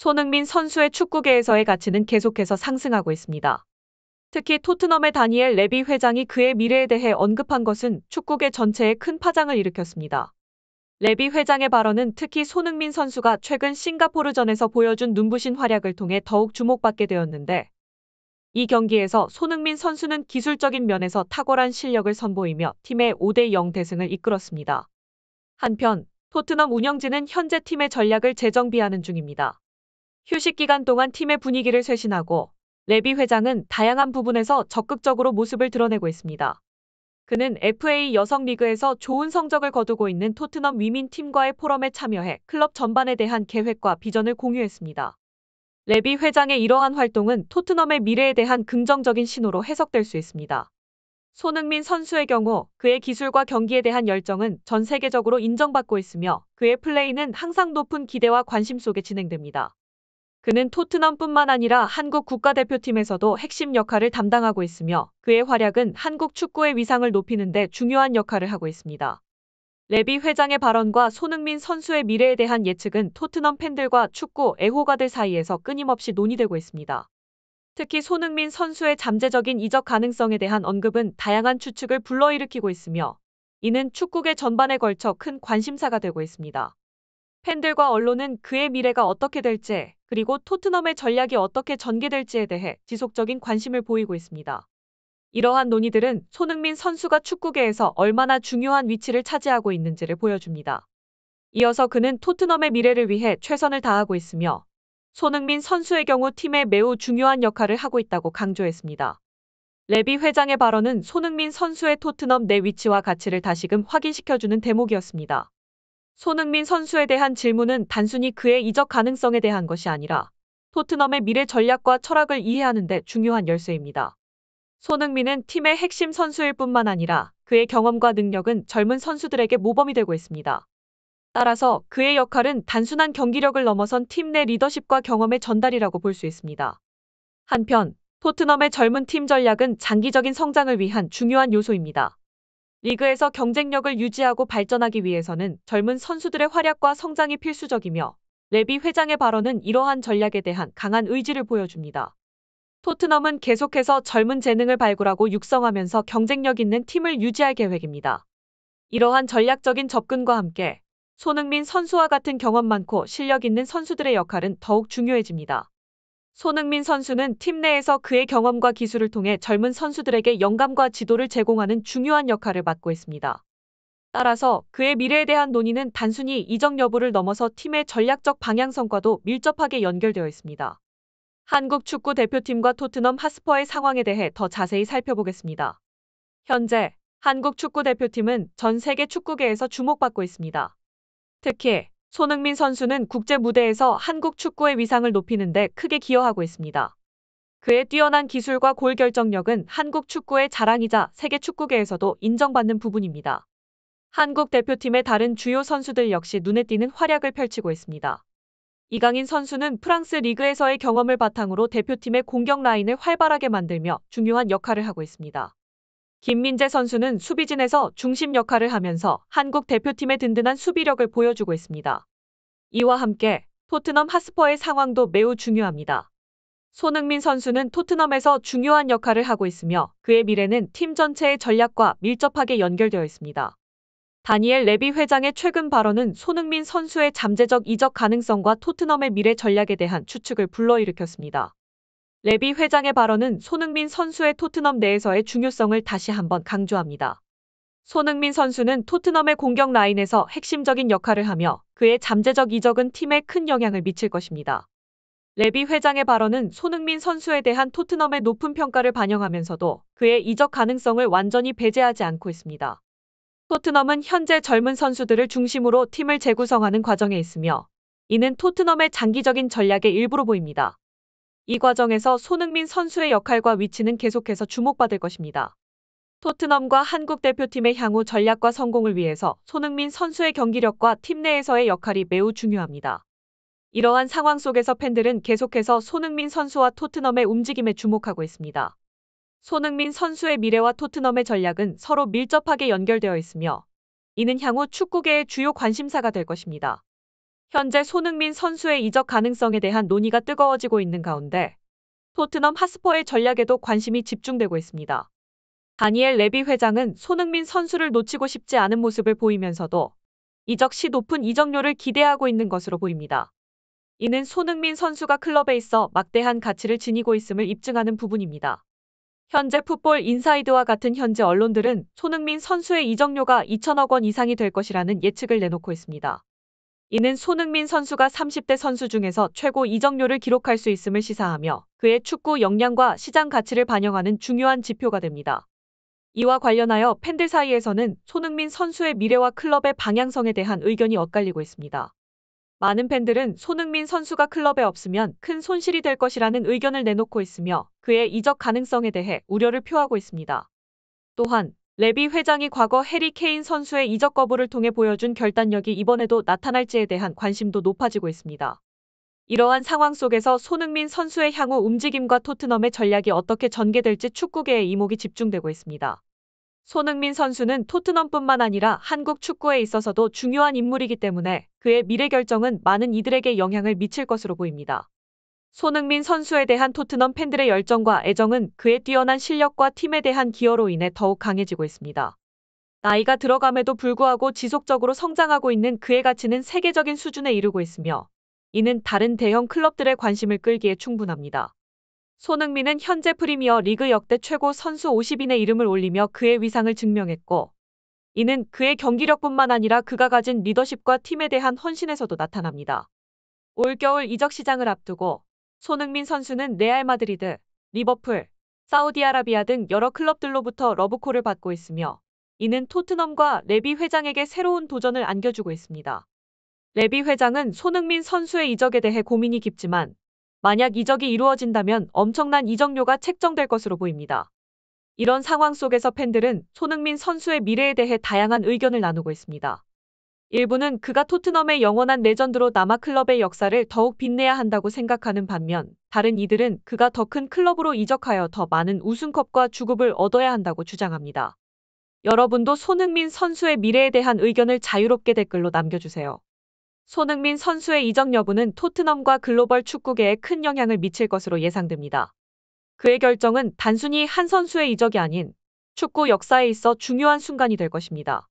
손흥민 선수의 축구계에서의 가치는 계속해서 상승하고 있습니다. 특히 토트넘의 다니엘 레비 회장이 그의 미래에 대해 언급한 것은 축구계 전체에 큰 파장을 일으켰습니다. 레비 회장의 발언은 특히 손흥민 선수가 최근 싱가포르전에서 보여준 눈부신 활약을 통해 더욱 주목받게 되었는데 이 경기에서 손흥민 선수는 기술적인 면에서 탁월한 실력을 선보이며 팀의 5대0 대승을 이끌었습니다. 한편 토트넘 운영진은 현재 팀의 전략을 재정비하는 중입니다. 휴식 기간 동안 팀의 분위기를 쇄신하고 레비 회장은 다양한 부분에서 적극적으로 모습을 드러내고 있습니다. 그는 FA 여성 리그에서 좋은 성적을 거두고 있는 토트넘 위민 팀과의 포럼에 참여해 클럽 전반에 대한 계획과 비전을 공유했습니다. 레비 회장의 이러한 활동은 토트넘의 미래에 대한 긍정적인 신호로 해석될 수 있습니다. 손흥민 선수의 경우 그의 기술과 경기에 대한 열정은 전 세계적으로 인정받고 있으며 그의 플레이는 항상 높은 기대와 관심 속에 진행됩니다. 그는 토트넘뿐만 아니라 한국 국가대표팀에서도 핵심 역할을 담당하고 있으며 그의 활약은 한국 축구의 위상을 높이는 데 중요한 역할을 하고 있습니다. 레비 회장의 발언과 손흥민 선수의 미래에 대한 예측은 토트넘 팬들과 축구 애호가들 사이에서 끊임없이 논의되고 있습니다. 특히 손흥민 선수의 잠재적인 이적 가능성에 대한 언급은 다양한 추측을 불러일으키고 있으며 이는 축구계 전반에 걸쳐 큰 관심사가 되고 있습니다. 팬들과 언론은 그의 미래가 어떻게 될지 그리고 토트넘의 전략이 어떻게 전개될지에 대해 지속적인 관심을 보이고 있습니다. 이러한 논의들은 손흥민 선수가 축구계에서 얼마나 중요한 위치를 차지하고 있는지를 보여줍니다. 이어서 그는 토트넘의 미래를 위해 최선을 다하고 있으며 손흥민 선수의 경우 팀에 매우 중요한 역할을 하고 있다고 강조했습니다. 레비 회장의 발언은 손흥민 선수의 토트넘 내 위치와 가치를 다시금 확인시켜주는 대목이었습니다. 손흥민 선수에 대한 질문은 단순히 그의 이적 가능성에 대한 것이 아니라 토트넘의 미래 전략과 철학을 이해하는 데 중요한 열쇠입니다. 손흥민은 팀의 핵심 선수일 뿐만 아니라 그의 경험과 능력은 젊은 선수들에게 모범이 되고 있습니다. 따라서 그의 역할은 단순한 경기력을 넘어선 팀 내 리더십과 경험의 전달이라고 볼 수 있습니다. 한편 토트넘의 젊은 팀 전략은 장기적인 성장을 위한 중요한 요소입니다. 리그에서 경쟁력을 유지하고 발전하기 위해서는 젊은 선수들의 활약과 성장이 필수적이며 레비 회장의 발언은 이러한 전략에 대한 강한 의지를 보여줍니다. 토트넘은 계속해서 젊은 재능을 발굴하고 육성하면서 경쟁력 있는 팀을 유지할 계획입니다. 이러한 전략적인 접근과 함께 손흥민 선수와 같은 경험 많고 실력 있는 선수들의 역할은 더욱 중요해집니다. 손흥민 선수는 팀 내에서 그의 경험과 기술을 통해 젊은 선수들에게 영감과 지도를 제공하는 중요한 역할을 맡고 있습니다. 따라서 그의 미래에 대한 논의는 단순히 이적 여부를 넘어서 팀의 전략적 방향성과도 밀접하게 연결되어 있습니다. 한국 축구 대표팀과 토트넘 하스퍼의 상황에 대해 더 자세히 살펴보겠습니다. 현재 한국 축구 대표팀은 전 세계 축구계에서 주목받고 있습니다. 특히 손흥민 선수는 국제 무대에서 한국 축구의 위상을 높이는 데 크게 기여하고 있습니다. 그의 뛰어난 기술과 골 결정력은 한국 축구의 자랑이자 세계 축구계에서도 인정받는 부분입니다. 한국 대표팀의 다른 주요 선수들 역시 눈에 띄는 활약을 펼치고 있습니다. 이강인 선수는 프랑스 리그에서의 경험을 바탕으로 대표팀의 공격 라인을 활발하게 만들며 중요한 역할을 하고 있습니다. 김민재 선수는 수비진에서 중심 역할을 하면서 한국 대표팀의 든든한 수비력을 보여주고 있습니다. 이와 함께 토트넘 하스퍼의 상황도 매우 중요합니다. 손흥민 선수는 토트넘에서 중요한 역할을 하고 있으며 그의 미래는 팀 전체의 전략과 밀접하게 연결되어 있습니다. 다니엘 레비 회장의 최근 발언은 손흥민 선수의 잠재적 이적 가능성과 토트넘의 미래 전략에 대한 추측을 불러일으켰습니다. 레비 회장의 발언은 손흥민 선수의 토트넘 내에서의 중요성을 다시 한번 강조합니다. 손흥민 선수는 토트넘의 공격 라인에서 핵심적인 역할을 하며 그의 잠재적 이적은 팀에 큰 영향을 미칠 것입니다. 레비 회장의 발언은 손흥민 선수에 대한 토트넘의 높은 평가를 반영하면서도 그의 이적 가능성을 완전히 배제하지 않고 있습니다. 토트넘은 현재 젊은 선수들을 중심으로 팀을 재구성하는 과정에 있으며 이는 토트넘의 장기적인 전략의 일부로 보입니다. 이 과정에서 손흥민 선수의 역할과 위치는 계속해서 주목받을 것입니다. 토트넘과 한국 대표팀의 향후 전략과 성공을 위해서 손흥민 선수의 경기력과 팀 내에서의 역할이 매우 중요합니다. 이러한 상황 속에서 팬들은 계속해서 손흥민 선수와 토트넘의 움직임에 주목하고 있습니다. 손흥민 선수의 미래와 토트넘의 전략은 서로 밀접하게 연결되어 있으며 이는 향후 축구계의 주요 관심사가 될 것입니다. 현재 손흥민 선수의 이적 가능성에 대한 논의가 뜨거워지고 있는 가운데 토트넘 하스퍼의 전략에도 관심이 집중되고 있습니다. 다니엘 레비 회장은 손흥민 선수를 놓치고 싶지 않은 모습을 보이면서도 이적 시 높은 이적료를 기대하고 있는 것으로 보입니다. 이는 손흥민 선수가 클럽에 있어 막대한 가치를 지니고 있음을 입증하는 부분입니다. 현재 풋볼 인사이드와 같은 현재 언론들은 손흥민 선수의 이적료가 2천억 원 이상이 될 것이라는 예측을 내놓고 있습니다. 이는 손흥민 선수가 30대 선수 중에서 최고 이적료를 기록할 수 있음을 시사하며 그의 축구 역량과 시장 가치를 반영하는 중요한 지표가 됩니다. 이와 관련하여 팬들 사이에서는 손흥민 선수의 미래와 클럽의 방향성에 대한 의견이 엇갈리고 있습니다. 많은 팬들은 손흥민 선수가 클럽에 없으면 큰 손실이 될 것이라는 의견을 내놓고 있으며 그의 이적 가능성에 대해 우려를 표하고 있습니다. 또한 레비 회장이 과거 해리 케인 선수의 이적 거부를 통해 보여준 결단력이 이번에도 나타날지에 대한 관심도 높아지고 있습니다. 이러한 상황 속에서 손흥민 선수의 향후 움직임과 토트넘의 전략이 어떻게 전개될지 축구계의 이목이 집중되고 있습니다. 손흥민 선수는 토트넘뿐만 아니라 한국 축구에 있어서도 중요한 인물이기 때문에 그의 미래 결정은 많은 이들에게 영향을 미칠 것으로 보입니다. 손흥민 선수에 대한 토트넘 팬들의 열정과 애정은 그의 뛰어난 실력과 팀에 대한 기여로 인해 더욱 강해지고 있습니다. 나이가 들어감에도 불구하고 지속적으로 성장하고 있는 그의 가치는 세계적인 수준에 이르고 있으며 이는 다른 대형 클럽들의 관심을 끌기에 충분합니다. 손흥민은 현재 프리미어 리그 역대 최고 선수 50인의 이름을 올리며 그의 위상을 증명했고 이는 그의 경기력뿐만 아니라 그가 가진 리더십과 팀에 대한 헌신에서도 나타납니다. 올겨울 이적 시장을 앞두고 손흥민 선수는 레알 마드리드, 리버풀, 사우디아라비아 등 여러 클럽들로부터 러브콜을 받고 있으며 이는 토트넘과 레비 회장에게 새로운 도전을 안겨주고 있습니다. 레비 회장은 손흥민 선수의 이적에 대해 고민이 깊지만 만약 이적이 이루어진다면 엄청난 이적료가 책정될 것으로 보입니다. 이런 상황 속에서 팬들은 손흥민 선수의 미래에 대해 다양한 의견을 나누고 있습니다. 일부는 그가 토트넘의 영원한 레전드로 남아 클럽의 역사를 더욱 빛내야 한다고 생각하는 반면 다른 이들은 그가 더 큰 클럽으로 이적하여 더 많은 우승컵과 주급을 얻어야 한다고 주장합니다. 여러분도 손흥민 선수의 미래에 대한 의견을 자유롭게 댓글로 남겨주세요. 손흥민 선수의 이적 여부는 토트넘과 글로벌 축구계에 큰 영향을 미칠 것으로 예상됩니다. 그의 결정은 단순히 한 선수의 이적이 아닌 축구 역사에 있어 중요한 순간이 될 것입니다.